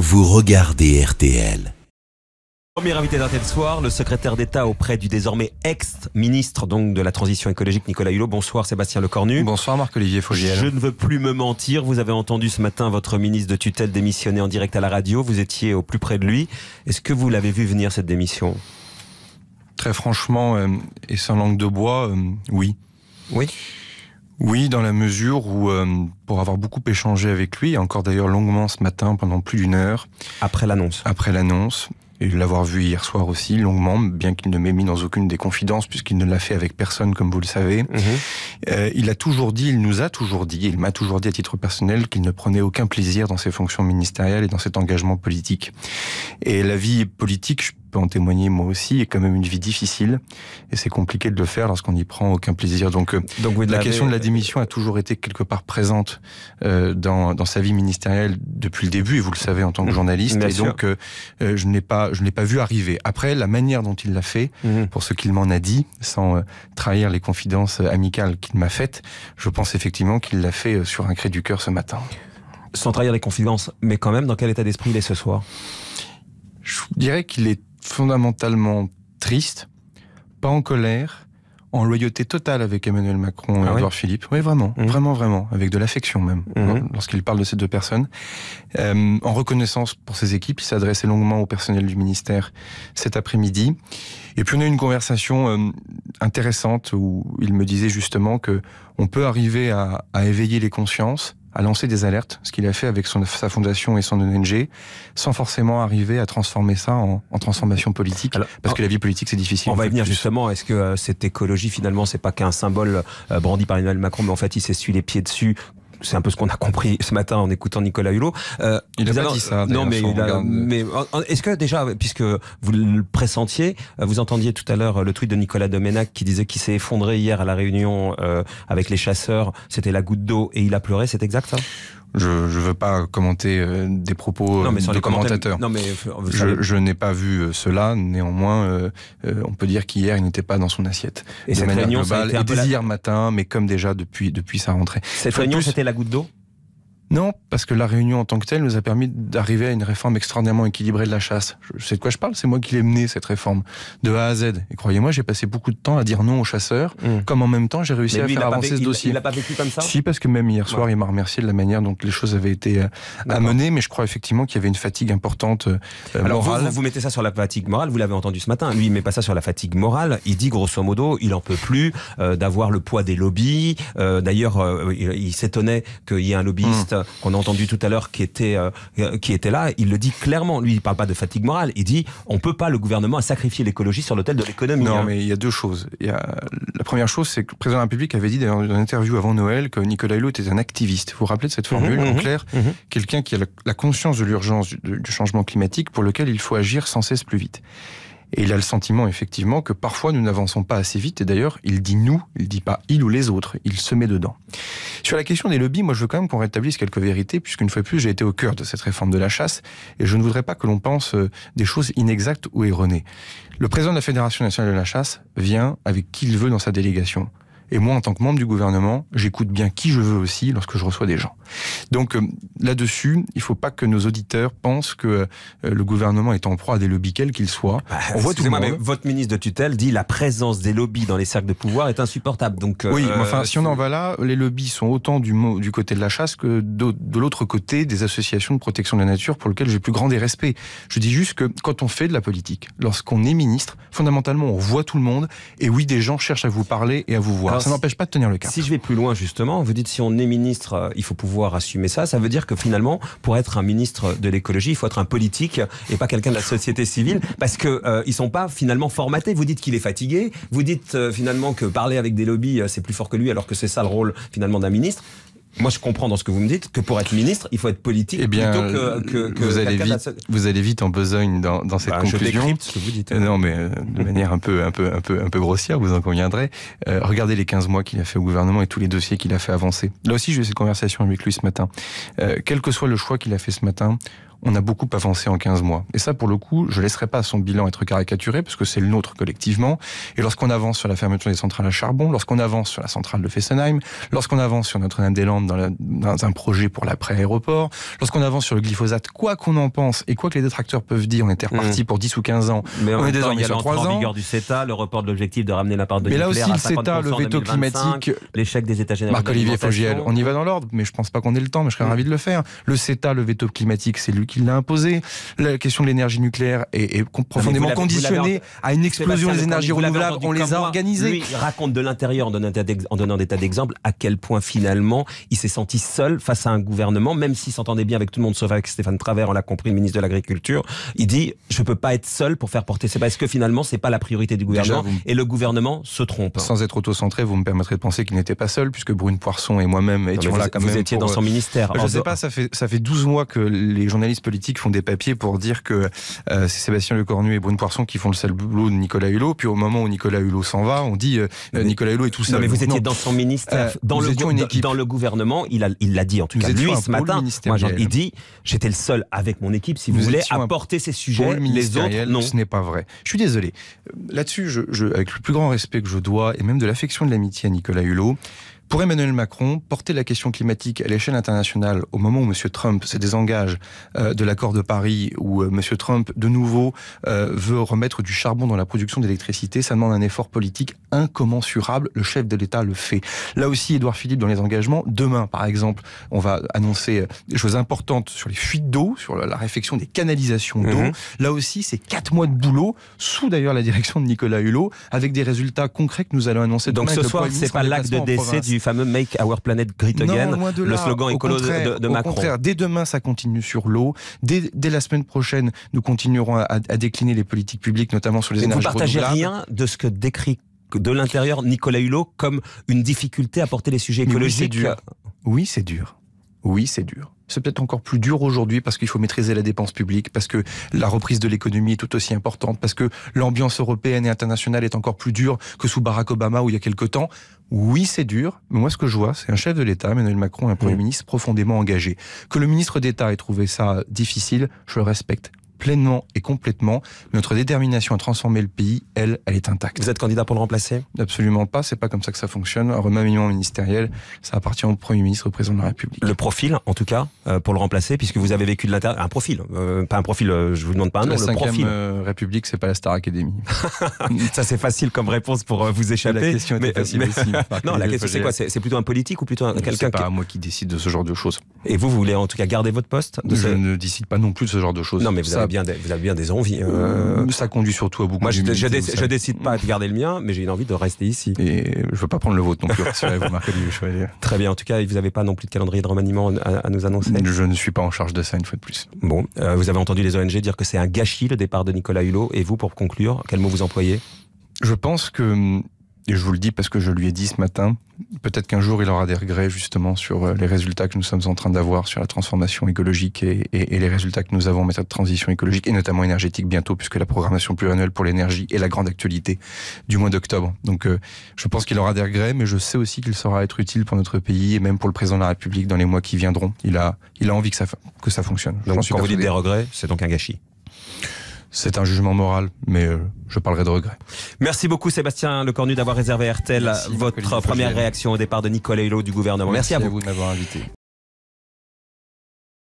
vous regardez RTL. Premier invité tel Soir, le secrétaire d'État auprès du désormais ex-ministre donc de la transition écologique Nicolas Hulot. Bonsoir Sébastien Lecornu. Bonsoir Marc-Olivier Fogiel. Je ne veux plus me mentir, vous avez entendu ce matin votre ministre de tutelle démissionner en direct à la radio, vous étiez au plus près de lui. Est-ce que vous l'avez vu venir cette démission Très franchement, euh, et sans langue de bois, euh, oui. Oui oui, dans la mesure où, euh, pour avoir beaucoup échangé avec lui, encore d'ailleurs longuement ce matin, pendant plus d'une heure. Après l'annonce. Après l'annonce, et l'avoir vu hier soir aussi, longuement, bien qu'il ne m'ait mis dans aucune des confidences, puisqu'il ne l'a fait avec personne, comme vous le savez. Mhm. Euh, il a toujours dit, il nous a toujours dit, il m'a toujours dit à titre personnel qu'il ne prenait aucun plaisir dans ses fonctions ministérielles et dans cet engagement politique. Et la vie politique, peut en témoigner moi aussi, est quand même une vie difficile et c'est compliqué de le faire lorsqu'on n'y prend aucun plaisir. Donc, euh, Donc la question de la euh, démission a toujours été quelque part présente euh, dans, dans, sa vie ministérielle depuis le début et vous le savez en tant que mhm. journaliste. et donc je ne l'ai pas je pas vu arriver. Après la manière dont il l'a fait, mhm. pour ce qu'il m'en a dit, sans trahir les confidences amicales qu'il m'a faites, je pense effectivement qu'il l'a fait sur un cri du cœur ce matin. Sans trahir les confidences, mais quand même dans quel état d'esprit il est ce soir je dirais qu'il est fondamentalement triste, pas en colère, en loyauté totale avec Emmanuel Macron et ah Edouard Philippe. Oui, vraiment, mmh. vraiment, vraiment, avec de l'affection même, mmh. hein, lorsqu'il parle de ces deux personnes. Euh, en reconnaissance pour ses équipes, il s'adressait longuement au personnel du ministère cet après-midi. Et puis on a eu une conversation euh, intéressante où il me disait justement que on peut arriver à éveiller les consciences à lancer des alertes, ce qu'il a fait avec son, sa fondation et son ONG, sans forcément arriver à transformer ça en, transformation politique, parce que la vie politique c'est difficile. On va y venir justement. Est-ce que euh, cette écologie finalement c'est pas qu'un symbole euh, brandi par Emmanuel Macron, mais en fait il s'essuie les pieds dessus c'est un peu ce qu'on a compris ce matin en écoutant Nicolas Hulot. Euh, il a dit ça. Non, mais, est-ce que déjà, puisque vous le pressentiez, euh, vous entendiez tout à l'heure euh, le tweet de Nicolas Domenac qui disait qu'il s'est effondré hier à la réunion avec les chasseurs, c'était la goutte d'eau et il a pleuré, c'est exact ça je, ne veux pas commenter euh, des propos euh, de commentateurs. Non, mais, euh, je, n'ai pas vu cela. Néanmoins, on peut dire qu'hier, il n'était pas dans son assiette. Et cette réunion, globale, ça hier matin, mais comme déjà depuis, depuis sa rentrée. Cette réunion, c'était la goutte d'eau non, parce que la réunion en tant que telle nous a permis d'arriver à une réforme extraordinairement équilibrée de la chasse. Je sais de quoi je parle, c'est moi qui l'ai menée, cette réforme, de A à Z. Et croyez-moi, j'ai passé beaucoup de temps à dire non aux chasseurs, mmh. comme en même temps j'ai réussi à faire avancer ce dossier. Il n'a pas vécu comme ça Si, parce que même hier soir, il m'a remercié de la manière dont les choses avaient été euh, amenées, mais je crois effectivement qu'il y avait une fatigue importante euh, euh, Alors Vous, vous, mettez ça sur la fatigue morale, vous l'avez entendu ce matin, lui il met pas ça sur la fatigue morale, il dit grosso modo, il en peut plus d'avoir le poids des lobbies, d'ailleurs il, s'étonnait qu'il y ait un lobbyiste euh, qu'on a entendu tout à l'heure qui était euh, euh, qui était là, il le dit clairement. Lui, il parle pas de fatigue morale. Il dit on peut pas le gouvernement sacrifier l'écologie sur l'autel de l'économie. Non, hein. mais il y a deux choses. la première chose, c'est que le président de la République avait dit dans une interview avant Noël que Nicolas Hulot était un activiste. Vous vous rappelez de cette formule mhm, En mhm, clair, mhm. quelqu'un qui a la, conscience de l'urgence du changement climatique pour lequel il faut agir sans cesse plus vite. Et il a le sentiment effectivement que parfois nous n'avançons pas assez vite. Et d'ailleurs, il dit nous, il ne dit pas il ou les autres, il se met dedans. Sur la question des lobbies, moi je veux quand même qu'on rétablisse quelques vérités, puisqu'une fois de plus j'ai été au cœur de cette réforme de la chasse, et je ne voudrais pas que l'on pense euh, des choses inexactes ou erronées. Le président de la Fédération nationale de la chasse vient avec qui il veut dans sa délégation. Et moi, en tant que membre du gouvernement, j'écoute bien qui je veux aussi lorsque je reçois des gens. Donc euh, là-dessus, il ne faut pas que nos auditeurs pensent que euh, le gouvernement est en proie à des lobbies quels qu'ils soient. Bah, on voit tout le monde. Mais votre ministre de tutelle dit la présence des lobbies dans les cercles de pouvoir est insupportable. Donc euh, oui, mais enfin, si on en va là, les lobbies sont autant du, du côté de la chasse que de, de l'autre côté des associations de protection de la nature pour lesquelles j'ai plus grand des respects. Je dis juste que quand on fait de la politique, lorsqu'on est ministre, fondamentalement, on voit tout le monde. Et oui, des gens cherchent à vous parler et à vous voir ça n'empêche pas de tenir le cap. Si je vais plus loin, justement, vous dites si on est ministre, euh, il faut pouvoir assumer ça. Ça veut dire que finalement, pour être un ministre de l'écologie, il faut être un politique et pas quelqu'un de la société civile parce que euh, ils sont pas finalement formatés. Vous dites qu'il est fatigué, vous dites euh, finalement que parler avec des lobbies, c'est plus fort que lui alors que c'est ça le rôle finalement d'un ministre. Moi, je comprends dans ce que vous me dites que pour être ministre, il faut être politique Et eh bien, plutôt que, vous, allez vite, vous allez vite en besogne dans, cette bah, conclusion. Je ce que vous dites. Euh, non, mais euh, de manière un peu, un peu, un peu, un peu grossière, vous en conviendrez. Euh, regardez les 15 mois qu'il a fait au gouvernement et tous les dossiers qu'il a fait avancer. Là aussi, j'ai eu cette conversation avec lui ce matin. quel que soit le choix qu'il a fait ce matin, on a beaucoup avancé en 15 mois. Et ça, pour le coup, je laisserai pas son bilan être caricaturé, parce que c'est le nôtre collectivement. Et lorsqu'on avance sur la fermeture des centrales à charbon, lorsqu'on avance sur la centrale de Fessenheim, lorsqu'on avance sur Notre-Dame-des-Landes dans, dans, un projet pour l'après-aéroport, lorsqu'on avance sur le glyphosate, quoi qu'on en pense, et quoi que les détracteurs peuvent dire, on était mmh. reparti pour 10 ou 15 ans, mais on est désormais sur 3 ans. en vigueur du CETA, le report de l'objectif de ramener la part de Mais là aussi, le CETA, le veto climatique, l'échec des États généraux. Marc-Olivier on y va dans l'ordre, mais je pense pas qu'on ait le temps, mais je serais mmh. de le faire. Le CETA, le veto climatique, c'est lui qu'il l'a imposé. La question de l'énergie nucléaire est, profondément conditionnée à une explosion des énergies renouvelables. On les a organisées. il raconte de l'intérieur en donnant des tas d'exemples à quel point finalement il s'est senti seul face à un gouvernement, même s'il s'entendait bien avec tout le monde sauf avec Stéphane Travers, on l'a compris, le ministre de l'Agriculture. Il dit je peux pas être seul pour faire porter. C'est parce que finalement c'est pas la priorité du gouvernement et le gouvernement se trompe. Sans être autocentré, vous me permettrez de penser qu'il n'était pas seul puisque Brune Poisson et moi-même étions là quand vous Vous étiez dans son ministère. Euh, je ne sais pas, ça fait ça fait 12 mois que les journalistes politiques font des papiers pour dire que euh, c'est Sébastien Lecornu et Brune Poisson qui font le sale boulot de Nicolas Hulot. Puis au moment où Nicolas Hulot s'en va, on dit euh, Nicolas Hulot est tout seul. mais vous étiez dans son ministère, euh, dans, le dans le gouvernement. Il l'a il dit en tout cas. Lui, ce matin, il dit j'étais le seul avec mon équipe, si vous, voulez, apporter ces sujets. Les autres, non. Ce n'est pas vrai. Je suis désolé. Là-dessus, avec le plus grand respect que je dois, et même de l'affection de l'amitié à Nicolas Hulot, pour Emmanuel Macron, porter la question climatique à l'échelle internationale au moment où M. Trump se désengage de l'accord de Paris, où euh, M. Trump, de nouveau, euh, veut remettre du charbon dans la production d'électricité, ça demande un effort politique incommensurable. Le chef de l'État le fait. Là aussi, Édouard Philippe, dans les engagements, demain, par exemple, on va annoncer euh, des choses importantes sur les fuites d'eau, sur la réfection des canalisations d'eau. Mhm. Là aussi, c'est quatre mois de boulot, sous d'ailleurs la direction de Nicolas Hulot, avec des résultats concrets que nous allons annoncer demain. Donc ce soir, c'est pas l'acte de décès fameux Make Our Planet Great Again, le slogan écolo de, Macron. Au contraire, dès demain, ça continue sur l'eau. Dès, la semaine prochaine, nous continuerons à, décliner les politiques publiques, notamment sur les énergies renouvelables. Vous partagez rien de ce que décrit de l'intérieur Nicolas Hulot comme une difficulté à porter les sujets écologiques. c'est dur. Oui, c'est dur oui, c'est dur. C'est peut-être encore plus dur aujourd'hui parce qu'il faut maîtriser la dépense publique, parce que la reprise de l'économie est tout aussi importante, parce que l'ambiance européenne et internationale est encore plus dure que sous Barack Obama ou il y a quelques temps. Oui, c'est dur, mais moi ce que je vois, c'est un chef de l'État, Emmanuel Macron, un Premier ministre profondément engagé. Que le ministre d'État ait trouvé ça difficile, je le respecte pleinement et complètement. Notre détermination à transformer le pays, elle, elle est intacte. Vous êtes candidat pour le remplacer Absolument pas. C'est pas comme ça que ça fonctionne. Un remaniement ministériel, ça appartient au Premier ministre, au président de la République. Le profil, en tout cas, euh, pour le remplacer, puisque vous avez vécu de l'intérieur, un profil, euh, pas un profil. Euh, je vous demande pas un nom. le profil. République, c'est pas la Star Academy. ça, c'est facile comme réponse pour vous échapper. La question était facile aussi. non, la question, c'est quoi C'est plutôt un politique ou plutôt quelqu'un C'est pas moi qui décide de ce genre de choses. Et vous, vous voulez en tout cas garder votre poste Je ne décide pas non plus de ce genre de choses. Non, mais vous, avez, bien des, vous avez bien des envies. Hein. Ça conduit surtout à beaucoup Moi, je, je, décide pas de garder le mien, mais j'ai une envie de rester ici. Et je ne veux pas prendre le vôtre non plus, vrai, vous marquez du choisir. Très bien. En tout cas, vous n'avez pas non plus de calendrier de remaniement à, nous annoncer Je ne suis pas en charge de ça, une fois de plus. Bon, euh, vous avez entendu les ONG dire que c'est un gâchis le départ de Nicolas Hulot. Et vous, pour conclure, quel mot vous employez Je pense que hum, et je vous le dis parce que je lui ai dit ce matin, peut-être qu'un jour il aura des regrets justement sur euh, les résultats que nous sommes en train d'avoir sur la transformation écologique et, les résultats que nous avons en matière de transition écologique et notamment énergétique bientôt puisque la programmation pluriannuelle pour l'énergie est la grande actualité du mois d'octobre. Donc euh, je pense qu'il aura des regrets mais je sais aussi qu'il saura être utile pour notre pays et même pour le président de la République dans les mois qui viendront. Il a, il a envie que ça, que ça fonctionne. Donc, quand vous dites des regrets, c'est donc un gâchis c'est un jugement moral, mais euh, je parlerai de regret. Merci beaucoup Sébastien Lecornu d'avoir réservé à RTL votre première réaction au départ de Nicolas Hulot du gouvernement. Merci, vous, à vous de m'avoir invité.